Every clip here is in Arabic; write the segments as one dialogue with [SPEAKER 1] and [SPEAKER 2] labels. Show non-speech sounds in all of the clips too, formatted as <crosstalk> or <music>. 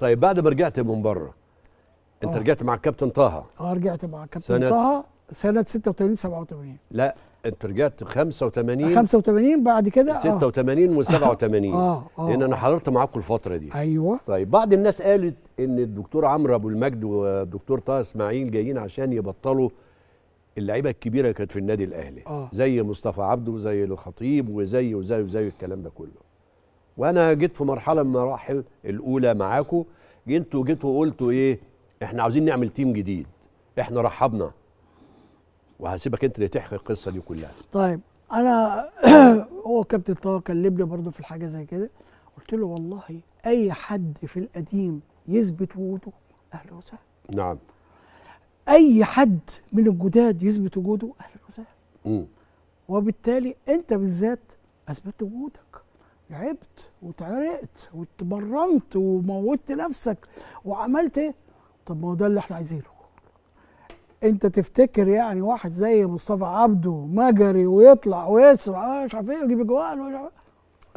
[SPEAKER 1] طيب بعد ما رجعت من بره انت أوه. رجعت مع الكابتن طه
[SPEAKER 2] اه رجعت مع الكابتن سنة... طه سنه 86 87
[SPEAKER 1] لا انت رجعت 85
[SPEAKER 2] 85 بعد كده
[SPEAKER 1] 86 آه. و87 <laughs> اه اه لان انا حضرت معاكم الفتره دي ايوه طيب بعض الناس قالت ان الدكتور عمرو ابو المجد والدكتور طه اسماعيل جايين عشان يبطلوا اللعيبه الكبيره كانت في النادي الاهلي آه. زي مصطفى عبده وزي الخطيب وزي وزي وزي الكلام ده كله وانا جيت في مرحله من المراحل الاولى معاكم انتوا جيتوا وقلتوا ايه احنا عاوزين نعمل تيم جديد احنا رحبنا وهسيبك انت اللي تحكي القصه دي كلها
[SPEAKER 2] طيب انا <clears throat> هو كابتن طه كلمني برضه في الحاجه زي كده قلت له والله اي حد في القديم يثبت وجوده اهلا وسهلا نعم اي حد من الجداد يثبت وجوده اهلا
[SPEAKER 1] وسهلا
[SPEAKER 2] وبالتالي انت بالذات اثبت وجودك تعبت وتعرقت وتبرمت وموتت نفسك وعملت ايه؟ طب ما هو ده اللي احنا عايزينه. انت تفتكر يعني واحد زي مصطفى عبده مجري ويطلع ويسرع مش عارف ايه ويجيب اجوان ومش عارف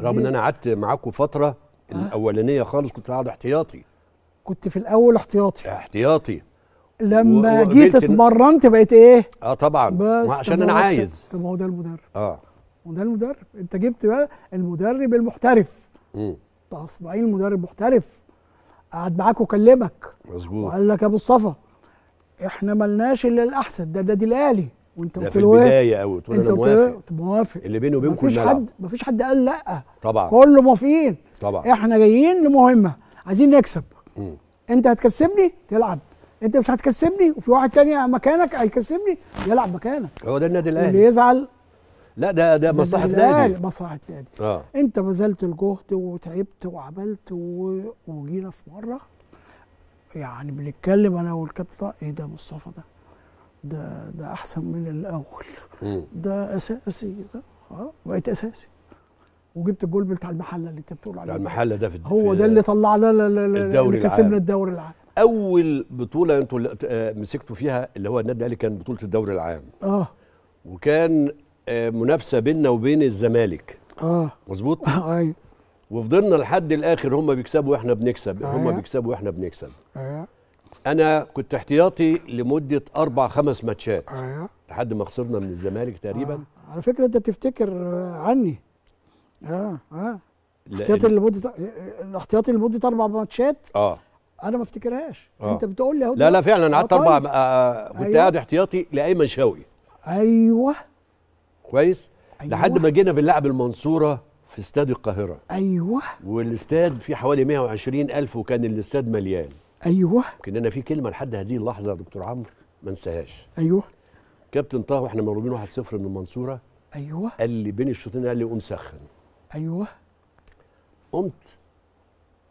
[SPEAKER 1] إيه؟ رغم ان انا قعدت معاكم فتره الاولانيه خالص كنت قاعد احتياطي
[SPEAKER 2] كنت في الاول احتياطي
[SPEAKER 1] احتياطي
[SPEAKER 2] لما و... جيت اتمرنت بقيت ايه؟
[SPEAKER 1] اه طبعا عشان انا عايز
[SPEAKER 2] طب ما هو ده المدرب اه وده المدرب انت جبت بقى المدرب المحترف طه اسماعيل مدرب محترف قعد معاك وكلمك
[SPEAKER 1] مظبوط وقال
[SPEAKER 2] لك يا مصطفى احنا مالناش الا الاحسن ده ده دي الاهلي وانت إيه؟ قلت له ايه؟ قوي تقول انا موافق
[SPEAKER 1] موافق اللي بيني وبينكم مفيش حد
[SPEAKER 2] مفيش حد قال لا طبعا كله موافقين طبعا احنا جايين لمهمه عايزين نكسب مم. انت هتكسبني تلعب انت مش هتكسبني وفي واحد تاني مكانك هيكسبني يلعب مكانك
[SPEAKER 1] هو ده النادي الاهلي اللي يزعل لا ده ده مصلحه نادي لا
[SPEAKER 2] مصلحه نادي آه. انت بذلت الجهد وتعبت وعملت و... وجينا في مره يعني بنتكلم انا والكابتن ايه ده مصطفى ده ده ده احسن من الاول ده اساسي ده اه بقيت اساسي وجبت الجول بتاع المحله اللي انت بتقول عليه المحله ده في هو ده اللي طلع لنا الدوري اللي كسبنا الدوري العام
[SPEAKER 1] اول بطوله انتوا آه، مسكتوا فيها اللي هو النادي الاهلي كان بطوله الدوري العام اه وكان آه، منافسه بيننا وبين الزمالك اه مظبوط <laughs> اه ايوه وفضلنا لحد الاخر هم بيكسبوا واحنا بنكسب آه. هم أيوه. بيكسبوا واحنا بنكسب آه. انا كنت احتياطي لمده اربع خمس ماتشات آه. لحد ما خسرنا من الزمالك تقريبا آه.
[SPEAKER 2] على فكره انت تفتكر آه، عني اه اه احتياطي لمده آه، احتياطي لمده اربع ماتشات اه انا ما افتكرهاش آه. انت بتقول لي لا لا فعلا قعدت طيب. اربع
[SPEAKER 1] كنت أيوه. قاعد احتياطي لايمن شوقي
[SPEAKER 2] ايوه
[SPEAKER 1] كويس أيوة. لحد ما أيوه. جينا بنلعب المنصوره في استاد القاهره ايوه والاستاد فيه حوالي 120 الف وكان الاستاد مليان ايوه يمكن انا في كلمه لحد هذه اللحظه يا دكتور عمرو ما انساهاش ايوه كابتن طه واحنا مغلوبين 1-0 من المنصوره ايوه قال لي بين الشوطين قال لي قوم سخن ايوه قمت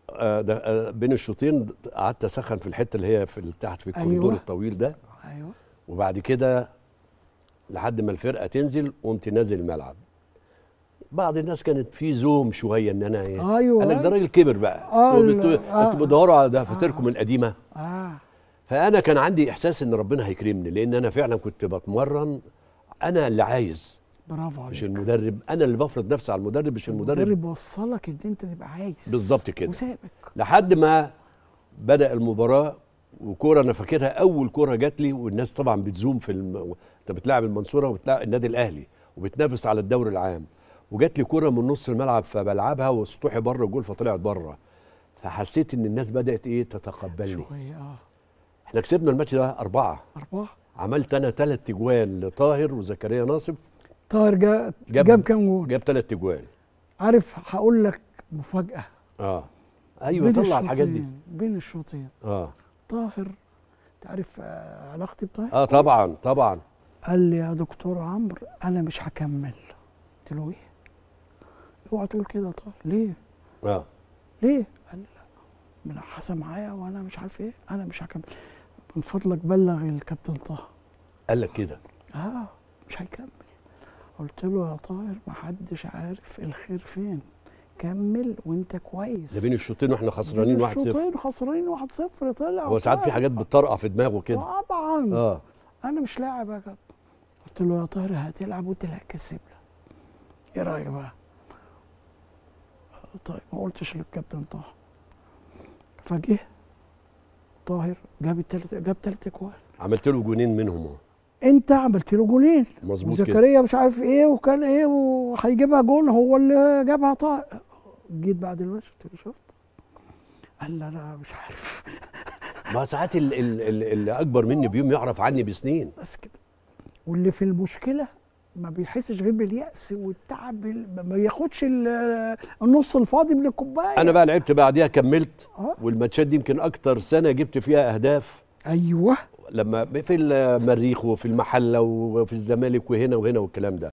[SPEAKER 1] آه، ده آه، بين الشوطين قعدت اسخن في الحته اللي هي في تحت في الكوريدور أيوة. الطويل ده ايوه وبعد كده لحد ما الفرقه تنزل قمت نازل الملعب بعض الناس كانت في زوم شويه ان انا ايه ايوه قال لك ده راجل كبر بقى آه انتوا آه بتدوروا على دفاتركم آه القديمه آه فانا كان عندي احساس ان ربنا هيكرمني لان انا فعلا كنت بتمرن انا اللي عايز برافو عليك مش المدرب انا اللي بفرض نفسي على المدرب مش المدرب المدرب
[SPEAKER 2] وصلك ان انت تبقى عايز
[SPEAKER 1] بالظبط كده وسابك لحد ما بدا المباراه وكوره انا فاكرها اول كوره جات لي والناس طبعا بتزوم في الم... انت بتلاعب المنصوره وبتلاعب النادي الاهلي وبتنافس على الدوري العام وجات لي كوره من نص الملعب فبلعبها وسطوحي بره الجول فطلعت بره فحسيت ان الناس بدات ايه تتقبلني شويه اه احنا كسبنا الماتش ده اربعه اربعه عملت انا ثلاث اجوال لطاهر وزكريا ناصف طاهر جا... جاب جاب كام جول؟ جاب ثلاث اجوال
[SPEAKER 2] عارف هقول لك مفاجاه
[SPEAKER 1] اه ايوه طلع الحاجات دي
[SPEAKER 2] بين الشوطين اه طاهر تعرف آه، علاقتي بطاهر
[SPEAKER 1] اه طبعا طبعا
[SPEAKER 2] قال لي يا دكتور عمرو انا مش هكمل قلت له ايه اوعى تقول كده طاهر ليه اه ليه قال لي لا من حصل معايا وانا مش عارف ايه انا مش هكمل من فضلك بلغ الكابتن طه قال لك كده اه مش هيكمل قلت له يا طاهر محدش عارف الخير فين كمل وانت كويس ده بين
[SPEAKER 1] الشوطين واحنا خسرانين 1-0 الشوطين
[SPEAKER 2] خسرانين 1-0 طلع هو ساعات في حاجات
[SPEAKER 1] بتطرقع في دماغه كده طبعا اه
[SPEAKER 2] انا مش لاعب يا كابتن قلت له يا طاهر هتلعب وانت اللي هتكسبنا ايه رايك بقى؟ آه، طيب ما قلتش للكابتن طاهر فجه طاهر جاب الثلاث جاب ثلاث اجوال
[SPEAKER 1] عملت له جونين منهم اهو
[SPEAKER 2] انت عملت له جولين
[SPEAKER 1] مظبوط زكريا مش
[SPEAKER 2] عارف ايه وكان ايه وهيجيبها جول هو اللي جابها طارق جيت بعد الماتش شفت قال انا مش عارف
[SPEAKER 1] ما ساعات اللي اكبر مني بيوم يعرف عني بسنين بس كده
[SPEAKER 2] واللي في المشكله ما بيحسش غير باليأس والتعب ما ياخدش النص الفاضي من الكوبايه
[SPEAKER 1] انا بقى لعبت بعديها كملت آه. والماتشات دي يمكن اكتر سنه جبت فيها اهداف ايوه لما في المريخ وفي المحله وفي الزمالك وهنا وهنا والكلام ده